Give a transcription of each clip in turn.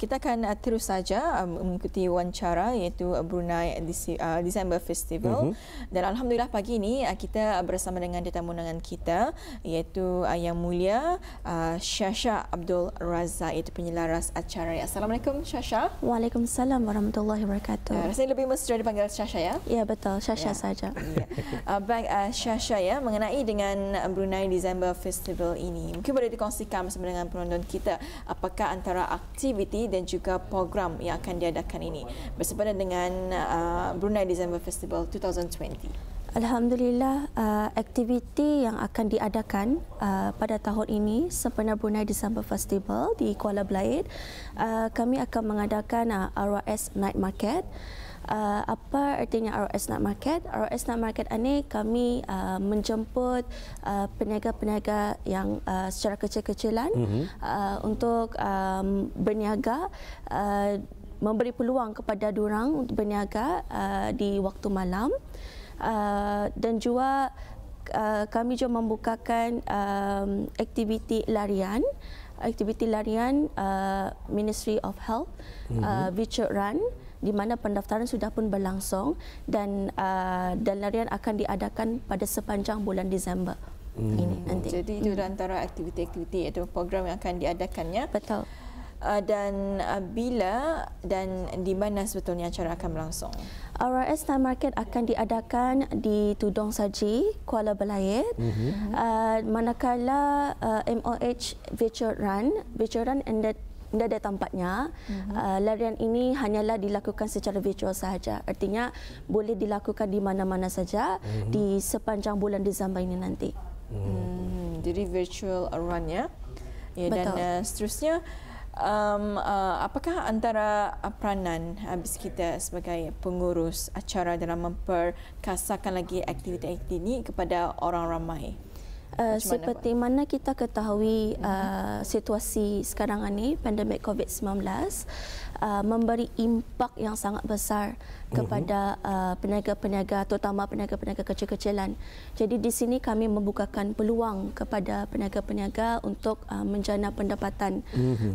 Kita akan uh, terus saja um, mengikuti wawancara iaitu uh, Brunei uh, December Festival. Uh-huh. Dan alhamdulillah pagi ini kita bersama dengan tetamu undangan kita iaitu uh, Yang Mulia Syasha Abdul Razza, iaitu penyelaras acara. Assalamualaikum Syasha. Waalaikumsalam warahmatullahi wabarakatuh. Uh, rasanya lebih mesra dipanggil Syasha ya? Ya betul, Syasha ya. saja. Ya. Uh, baik uh, Syasha ya, mengenai dengan Brunei December Festival ini. Mungkin boleh dikongsikan bersama dengan penonton kita apakah antara aktiviti dan juga program yang akan diadakan ini bersempena dengan uh, Brunei December Festival 2020. Alhamdulillah uh, aktiviti yang akan diadakan uh, pada tahun ini sempena Brunei December Festival di Kuala Belait uh, kami akan mengadakan uh, RWS Night Market uh, apa artinya ROS Night Market? ROS Night Market ini kami uh, menjemput uh, peniaga-peniaga yang uh, secara kecil-kecilan mm-hmm. uh, untuk um, berniaga uh, memberi peluang kepada orang untuk berniaga uh, di waktu malam uh, dan juga uh, kami juga membukakan um, aktiviti larian aktiviti larian uh, Ministry of Health mm-hmm. uh, mhm. run di mana pendaftaran sudah pun berlangsung dan uh, dan larian akan diadakan pada sepanjang bulan Disember mm-hmm. ini nanti. Jadi itu mm-hmm. antara aktiviti-aktiviti atau program yang akan diadakannya. Betul. Uh, dan uh, bila dan di mana sebetulnya acara akan berlangsung? RRS Time Market akan diadakan di Tudong Saji, Kuala Belayar. Mm-hmm. Uh, manakala uh, MOH Virtual Run, Virtual Run ended tidak ada tempatnya. Mm-hmm. Uh, larian ini hanyalah dilakukan secara virtual sahaja. Artinya boleh dilakukan di mana-mana saja mm-hmm. di sepanjang bulan Disember ini nanti. Mm. Mm. Jadi virtual run ya. ya Dan uh, seterusnya um, uh, apakah antara peranan habis kita sebagai pengurus acara dalam memperkasakan lagi aktiviti-aktiviti ini kepada orang ramai? Uh, seperti mana, mana kita ketahui uh, situasi sekarang ini pandemik COVID-19 uh, eh, memberi impak yang sangat besar mhm. kepada uh, peniaga-peniaga terutama peniaga-peniaga kecil-kecilan. Jadi di sini kami membukakan peluang kepada peniaga-peniaga untuk uh, menjana pendapatan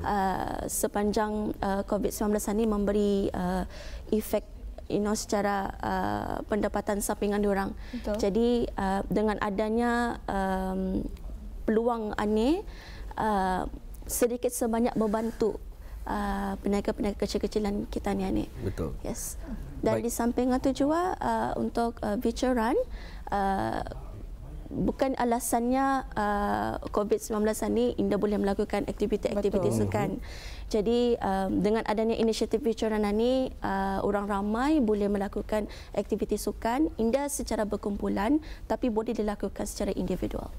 uh, sepanjang uh, COVID-19 ini memberi uh, efek you know secara uh, pendapatan sampingan orang. Jadi uh, dengan adanya um, peluang ane uh, sedikit sebanyak membantu uh, peniaga-peniaga kecil-kecilan kita ni ane. Betul. Yes. Dan Baik. di samping itu juga uh, untuk uh, Run, uh, bukan alasannya uh, COVID-19 ini Indah boleh melakukan aktiviti-aktiviti sukan. Jadi um, dengan adanya inisiatif Bicorana ini, uh, orang ramai boleh melakukan aktiviti sukan Indah secara berkumpulan tapi boleh dilakukan secara individual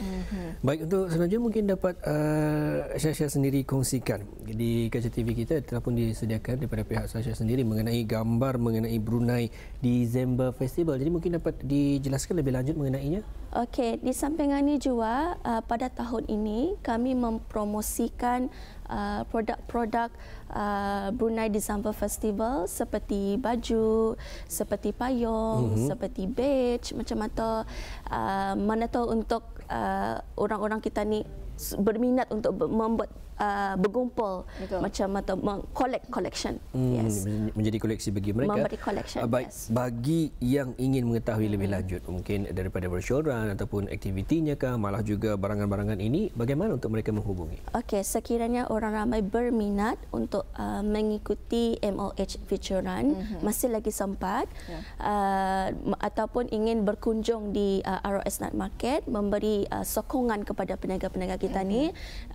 hmm Baik untuk selanjutnya mungkin dapat uh, eh, Syasha sendiri kongsikan di kaca TV kita telah pun disediakan daripada pihak Syasha sendiri mengenai gambar mengenai Brunei di Zember Festival. Jadi mungkin dapat dijelaskan lebih lanjut mengenainya. Okey, di samping ini juga uh, pada tahun ini kami mempromosikan eh, produk-produk uh, Brunei Zember Festival seperti baju, seperti payung, mm-hmm. seperti badge macam-macam uh, mana tahu untuk Uh, orang-orang kita ni berminat untuk membuat uh, berkumpul Betul. macam atau collect collection. Hmm, yes. Menjadi koleksi bagi mereka. Memberi collection. Uh, baik, yes. Bagi yang ingin mengetahui hmm. lebih lanjut mungkin daripada brosuran ataupun aktivitinya ke malah juga barangan-barangan ini bagaimana untuk mereka menghubungi? Okey, sekiranya orang ramai berminat untuk uh, mengikuti MOH Fituran hmm. masih lagi sempat yeah. uh, ataupun ingin berkunjung di uh, ROS Night Market memberi uh, sokongan kepada peniaga-peniaga kita hmm. ni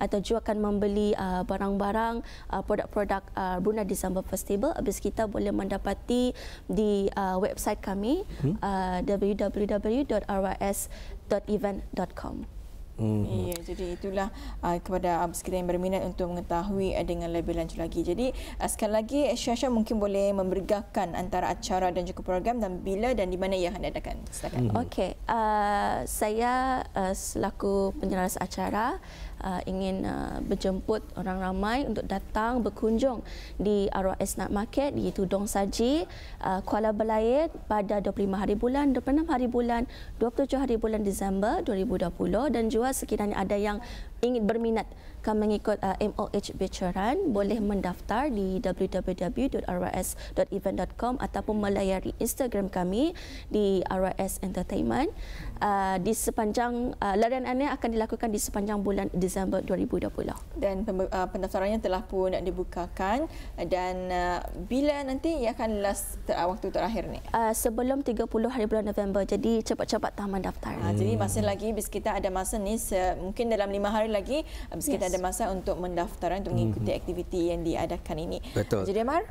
atau juga akan membeli membeli uh, barang-barang uh, uh, produk-produk uh, Brunei December Festival habis kita boleh mendapati di uh, website kami hmm? uh, www.rys.event.com Mm-hmm. Ya, jadi itulah uh, kepada uh, um, sekalian yang berminat untuk mengetahui uh, dengan lebih lanjut lagi. Jadi uh, sekali lagi eh, Syasha mungkin boleh memberigakan antara acara dan juga program dan bila dan di mana ia hendak adakan. hmm Okey, uh, saya uh, selaku penyelaras acara uh, ingin uh, berjemput orang ramai untuk datang berkunjung di Arwah Esnat Market di Tudong Saji, uh, Kuala Belayar pada 25 hari bulan, 26 hari bulan, 27 hari bulan Disember 2020 dan juga sekiranya ada yang ingin berminat akan mengikut uh, MOH Bicaran boleh mendaftar di www.rys.event.com ataupun melayari Instagram kami di RYS Entertainment. Uh, di sepanjang uh, larian ini akan dilakukan di sepanjang bulan Disember 2020. Dan uh, pendaftarannya telah pun dibukakan dan uh, bila nanti ia akan last ter- uh, waktu terakhir ni? Uh, sebelum 30 hari bulan November. Jadi cepat-cepat tamat daftar. Hmm. jadi masih lagi bis kita ada masa ni mungkin dalam 5 hari lagi uh, bis kita yes ada masa untuk mendaftaran untuk mengikuti mm-hmm. aktiviti yang diadakan ini. Betul. Jadi Amar?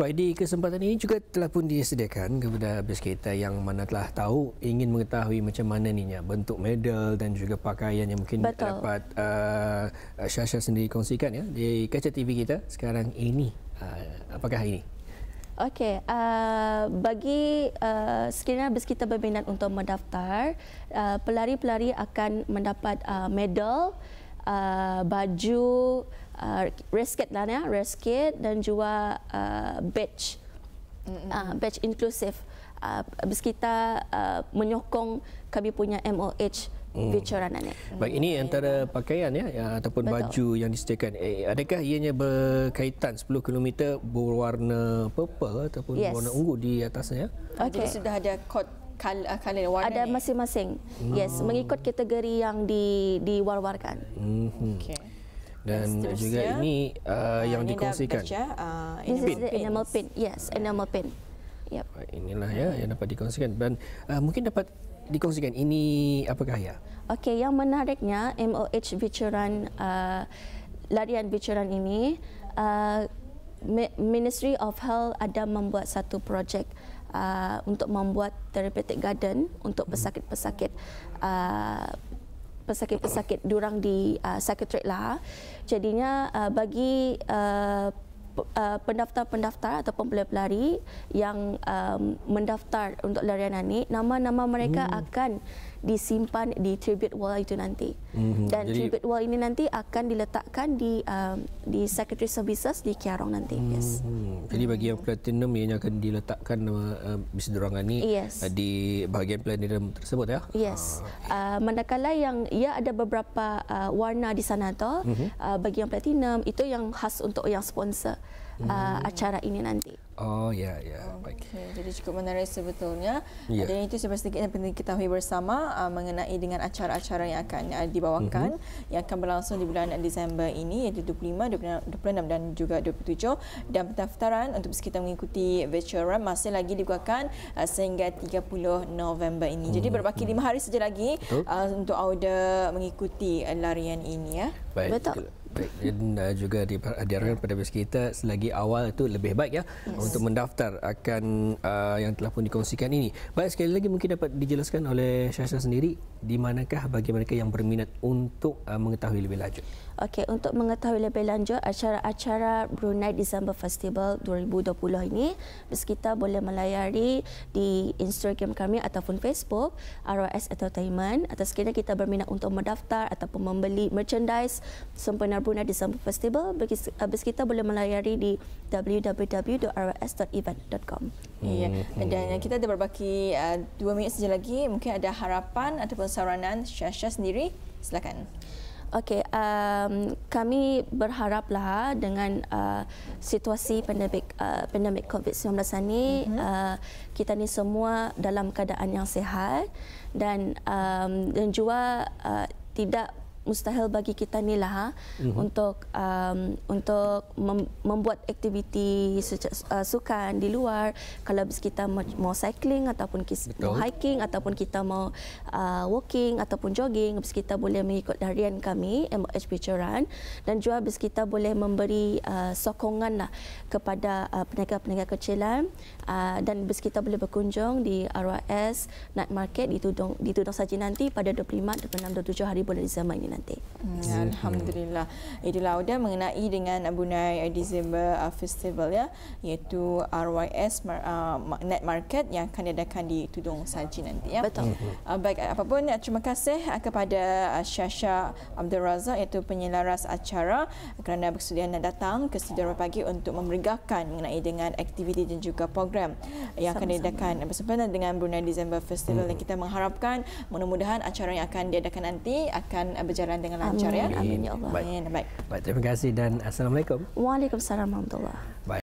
Di kesempatan ini juga telah pun disediakan kepada habis yang mana telah tahu ingin mengetahui macam mana ninya bentuk medal dan juga pakaian yang mungkin Betul. dapat uh, Syasha sendiri kongsikan ya di kaca TV kita sekarang ini uh, apakah ini Okey, uh, bagi uh, sekiranya habis kita berminat untuk mendaftar, uh, pelari-pelari akan mendapat uh, medal Uh, baju uh, resket lah ya reskit dan juga uh, badge mm-hmm. uh, ah, badge inclusive uh, ah, kita uh, menyokong kami punya MOH Hmm. Bicaraan ini. Ya. Baik ini antara pakaian ya, ya, ataupun Betul. baju yang disediakan. Eh, adakah ianya berkaitan 10 km berwarna purple ataupun yes. warna ungu di atasnya? Ah, okay. Jadi sudah ada kod color, ah, color warna ada masing-masing. Ni. Yes, hmm. mengikut kategori yang di diwar-warkan. Hmm. Okay. Dan Terus juga ya. ini uh, uh, yang ini dikongsikan. Baca, uh, This is the enamel paint. Yes, enamel pin. Yep. Inilah ya yang dapat dikongsikan dan uh, mungkin dapat dikongsikan ini apakah ya? Okay, yang menariknya MOH Bicuran uh, larian bicuran ini uh, Ministry of Health ada membuat satu projek uh, untuk membuat terapeutik garden untuk pesakit-pesakit uh, pesakit-pesakit diorang di uh, secretariat lah. Jadinya uh, bagi uh, Uh, pendaftar-pendaftar ataupun pelari-pelari yang um, mendaftar untuk larian ini, nama-nama mereka hmm. akan disimpan di tribute wall itu nanti. Mm-hmm. Dan Jadi, tribute wall ini nanti akan diletakkan di um, di Secretary Services di Kiarong nanti. Mm-hmm. Yes. Jadi bagi yang platinum ianya akan diletakkan uh, um, Miss Dorangan ini yes. uh, di bahagian platinum tersebut ya. Yes. Uh, ah, okay. uh, manakala yang ia ada beberapa uh, warna di sana tu mm-hmm. uh, bagi yang platinum itu yang khas untuk yang sponsor uh, acara ini nanti. Oh ya ya. Okay, jadi cukup menarik sebetulnya. Yeah. Dan itu sebab sedikit yang penting ketahui bersama uh, mengenai dengan acara-acara yang akan uh, dibawakan mm-hmm. yang akan berlangsung di bulan Disember ini iaitu 25, 26, 26 dan juga 27 dan pendaftaran untuk kita mengikuti virtual run masih lagi dibukakan uh, sehingga 30 November ini. Mm-hmm. Jadi mhm. berbaki 5 hari saja lagi uh, untuk order mengikuti uh, larian ini ya. Baik. Betul dan uh, juga uh, diadakan pada biasa kita selagi awal itu lebih baik ya yes. untuk mendaftar akan uh, yang telah pun dikongsikan ini. Baik sekali lagi mungkin dapat dijelaskan oleh Syahsa sendiri di manakah bagi mereka yang berminat untuk uh, mengetahui lebih lanjut. Okey, untuk mengetahui lebih lanjut acara-acara Brunei December Festival 2020 ini, biasa kita boleh melayari di Instagram kami ataupun Facebook ROS Entertainment atau sekiranya kita berminat untuk mendaftar ataupun membeli merchandise sempena Narbuna December Festival uh, kita boleh melayari di www.rs.event.com Iya, hmm. Ya, dan kita ada berbaki uh, dua minit saja lagi Mungkin ada harapan ataupun saranan Syasha sendiri Silakan Okey, um, kami berharaplah dengan uh, situasi pandemik uh, pandemik COVID-19 ini mm-hmm. uh, kita ni semua dalam keadaan yang sihat dan um, dan juga uh, tidak mustahil bagi kita ni lah ha, mm-hmm. untuk um, untuk membuat aktiviti uh, sukan di luar kalau kita mau cycling ataupun kis- mau hiking ataupun kita mau uh, walking ataupun jogging habis kita boleh mengikut harian kami MOH Bicaran dan juga habis kita boleh memberi uh, sokongan lah kepada uh, peniaga-peniaga kecilan uh, dan habis kita boleh berkunjung di RYS Night Market di Tudung, di Tudung Saji nanti pada 25, 26, 27 hari bulan Zaman ini nanti. Hmm. Alhamdulillah. Itulah Oda mengenai dengan Bunai December uh, Festival ya, iaitu RYS uh, Net Market yang akan diadakan di Tudung Saji nanti ya. Betul. Hmm. Uh, baik apapun terima kasih uh, kepada Syasha Abdul Razak iaitu penyelaras acara kerana bersedia nak datang ke studio pagi untuk memeriahkan mengenai dengan aktiviti dan juga program yang akan diadakan bersempena dengan Brunei December Festival hmm. dan kita mengharapkan mudah-mudahan acara yang akan diadakan nanti akan berjalan berjalan dengan lancar amin. ya. Amin ya Allah. Baik. Baik. Baik. Terima kasih dan assalamualaikum. Waalaikumsalam Baik.